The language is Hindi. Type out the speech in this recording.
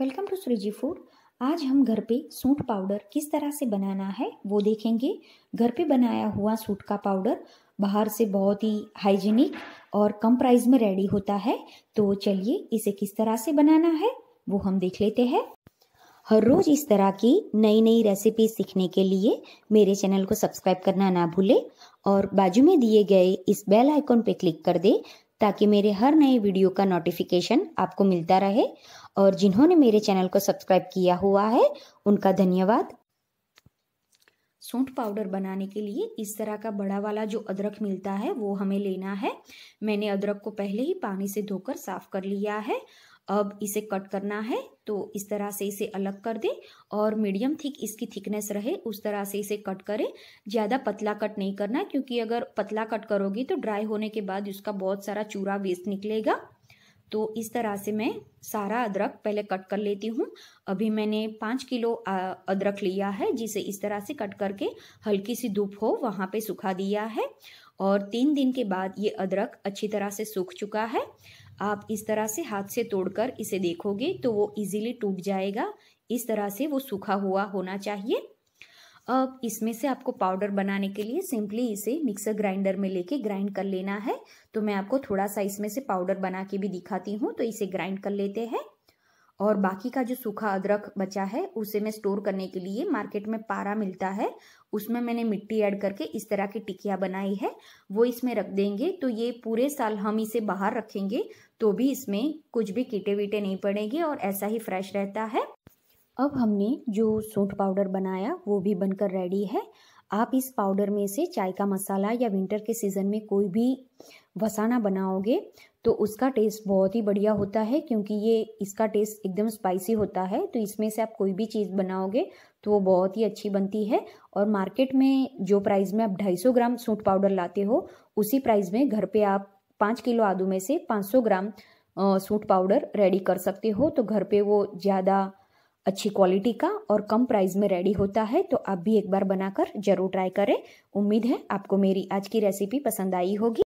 वेलकम टू सुरजी फूड आज हम घर पे सूट पाउडर किस तरह से बनाना है वो देखेंगे घर पे बनाया हुआ सूट का पाउडर बाहर से बहुत ही हाइजीनिक और कम प्राइस में रेडी होता है तो चलिए इसे किस तरह से बनाना है वो हम देख लेते हैं हर रोज इस तरह की नई नई रेसिपी सीखने के लिए मेरे चैनल को सब्सक्राइब करना ना भूले और बाजू में दिए गए इस बेल आइकॉन पे क्लिक कर दे ताकि मेरे हर नए वीडियो का नोटिफिकेशन आपको मिलता रहे और जिन्होंने मेरे चैनल को सब्सक्राइब किया हुआ है उनका धन्यवाद सूंठ पाउडर बनाने के लिए इस तरह का बड़ा वाला जो अदरक मिलता है वो हमें लेना है मैंने अदरक को पहले ही पानी से धोकर साफ कर लिया है अब इसे कट करना है तो इस तरह से इसे अलग कर दें और मीडियम थिक इसकी थिकनेस रहे उस तरह से इसे कट करें ज़्यादा पतला कट नहीं करना है क्योंकि अगर पतला कट करोगी तो ड्राई होने के बाद उसका बहुत सारा चूरा वेस्ट निकलेगा तो इस तरह से मैं सारा अदरक पहले कट कर लेती हूँ अभी मैंने पाँच किलो अदरक लिया है जिसे इस तरह से कट करके हल्की सी धूप हो वहाँ पे सुखा दिया है और तीन दिन के बाद ये अदरक अच्छी तरह से सूख चुका है आप इस तरह से हाथ से तोड़कर इसे देखोगे तो वो इजीली टूट जाएगा इस तरह से वो सूखा हुआ होना चाहिए अब इसमें से आपको पाउडर बनाने के लिए सिंपली इसे मिक्सर ग्राइंडर में लेके ग्राइंड कर लेना है तो मैं आपको थोड़ा सा इसमें से पाउडर बना के भी दिखाती हूँ तो इसे ग्राइंड कर लेते हैं और बाकी का जो सूखा अदरक बचा है उसे मैं स्टोर करने के लिए मार्केट में पारा मिलता है उसमें मैंने मिट्टी ऐड करके इस तरह की टिकिया बनाई है वो इसमें रख देंगे तो ये पूरे साल हम इसे बाहर रखेंगे तो भी इसमें कुछ भी कीटे वीटे नहीं पड़ेंगे और ऐसा ही फ्रेश रहता है अब हमने जो सूट पाउडर बनाया वो भी बनकर रेडी है आप इस पाउडर में से चाय का मसाला या विंटर के सीज़न में कोई भी वसाना बनाओगे तो उसका टेस्ट बहुत ही बढ़िया होता है क्योंकि ये इसका टेस्ट एकदम स्पाइसी होता है तो इसमें से आप कोई भी चीज़ बनाओगे तो वो बहुत ही अच्छी बनती है और मार्केट में जो प्राइस में आप 250 ग्राम सूट पाउडर लाते हो उसी प्राइस में घर पे आप पाँच किलो आलू में से 500 ग्राम सूट पाउडर रेडी कर सकते हो तो घर पर वो ज़्यादा अच्छी क्वालिटी का और कम प्राइस में रेडी होता है तो आप भी एक बार बनाकर जरूर ट्राई करें उम्मीद है आपको मेरी आज की रेसिपी पसंद आई होगी